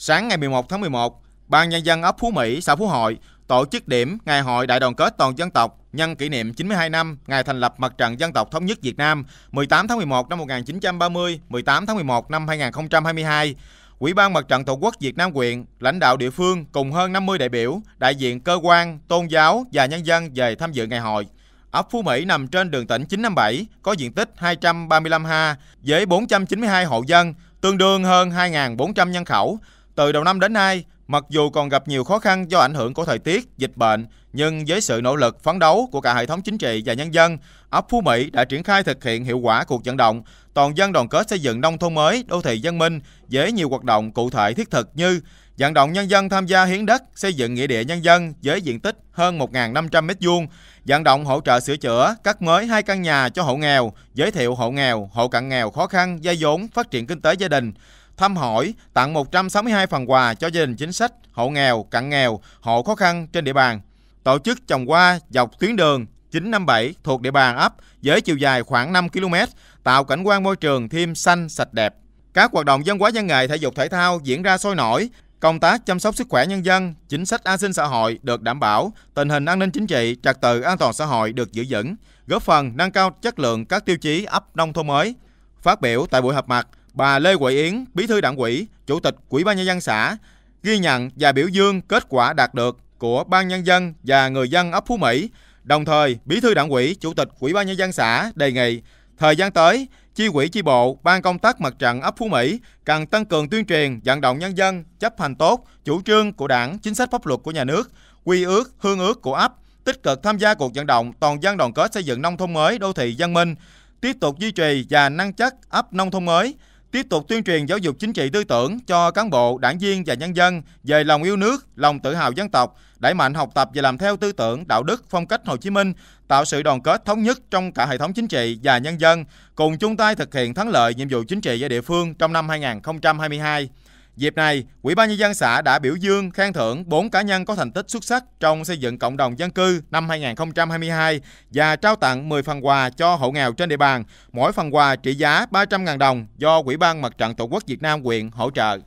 Sáng ngày 11 tháng 11, Ban Nhân dân ấp Phú Mỹ, xã Phú Hội tổ chức điểm Ngày hội Đại đoàn kết toàn dân tộc nhân kỷ niệm 92 năm ngày thành lập Mặt trận Dân tộc Thống nhất Việt Nam 18 tháng 11 năm 1930, 18 tháng 11 năm 2022. Ủy ban Mặt trận Tổ quốc Việt Nam quyện, lãnh đạo địa phương cùng hơn 50 đại biểu, đại diện cơ quan, tôn giáo và nhân dân về tham dự ngày hội. Ấp Phú Mỹ nằm trên đường tỉnh 957, có diện tích 235 ha với 492 hộ dân, tương đương hơn 2.400 nhân khẩu, từ đầu năm đến nay, mặc dù còn gặp nhiều khó khăn do ảnh hưởng của thời tiết, dịch bệnh, nhưng với sự nỗ lực phấn đấu của cả hệ thống chính trị và nhân dân, ấp Phú Mỹ đã triển khai thực hiện hiệu quả cuộc vận động toàn dân đoàn kết xây dựng nông thôn mới, đô thị dân minh với nhiều hoạt động cụ thể thiết thực như vận động nhân dân tham gia hiến đất, xây dựng nghĩa địa nhân dân với diện tích hơn 1.500 m2, vận động hỗ trợ sửa chữa, cắt mới hai căn nhà cho hộ nghèo, giới thiệu hộ nghèo, hộ cận nghèo khó khăn, gia vốn, phát triển kinh tế gia đình, thăm hỏi, tặng 162 phần quà cho gia đình chính sách, hộ nghèo, cận nghèo, hộ khó khăn trên địa bàn. Tổ chức trồng hoa dọc tuyến đường 957 thuộc địa bàn ấp với chiều dài khoảng 5 km, tạo cảnh quan môi trường thêm xanh sạch đẹp. Các hoạt động văn hóa văn nghệ thể dục thể thao diễn ra sôi nổi, công tác chăm sóc sức khỏe nhân dân, chính sách an sinh xã hội được đảm bảo, tình hình an ninh chính trị, trật tự an toàn xã hội được giữ vững, góp phần nâng cao chất lượng các tiêu chí ấp nông thôn mới. Phát biểu tại buổi họp mặt, bà Lê Quỳ Yến, Bí thư Đảng ủy, Chủ tịch Ủy ban nhân dân xã ghi nhận và biểu dương kết quả đạt được của ban nhân dân và người dân ấp Phú Mỹ. Đồng thời, Bí thư Đảng ủy, Chủ tịch Ủy ban nhân dân xã đề nghị thời gian tới, chi quỹ chi bộ, ban công tác mặt trận ấp Phú Mỹ cần tăng cường tuyên truyền, vận động nhân dân chấp hành tốt chủ trương của Đảng, chính sách pháp luật của nhà nước, quy ước, hương ước của ấp, tích cực tham gia cuộc vận động toàn dân đoàn kết xây dựng nông thôn mới, đô thị văn minh, tiếp tục duy trì và nâng chất ấp nông thôn mới, tiếp tục tuyên truyền giáo dục chính trị tư tưởng cho cán bộ, đảng viên và nhân dân về lòng yêu nước, lòng tự hào dân tộc, đẩy mạnh học tập và làm theo tư tưởng, đạo đức, phong cách Hồ Chí Minh, tạo sự đoàn kết thống nhất trong cả hệ thống chính trị và nhân dân, cùng chung tay thực hiện thắng lợi nhiệm vụ chính trị ở địa phương trong năm 2022. Dịp này, Ủy ban nhân dân xã đã biểu dương khen thưởng 4 cá nhân có thành tích xuất sắc trong xây dựng cộng đồng dân cư năm 2022 và trao tặng 10 phần quà cho hộ nghèo trên địa bàn, mỗi phần quà trị giá 300.000 đồng do Ủy ban Mặt trận Tổ quốc Việt Nam quyện hỗ trợ.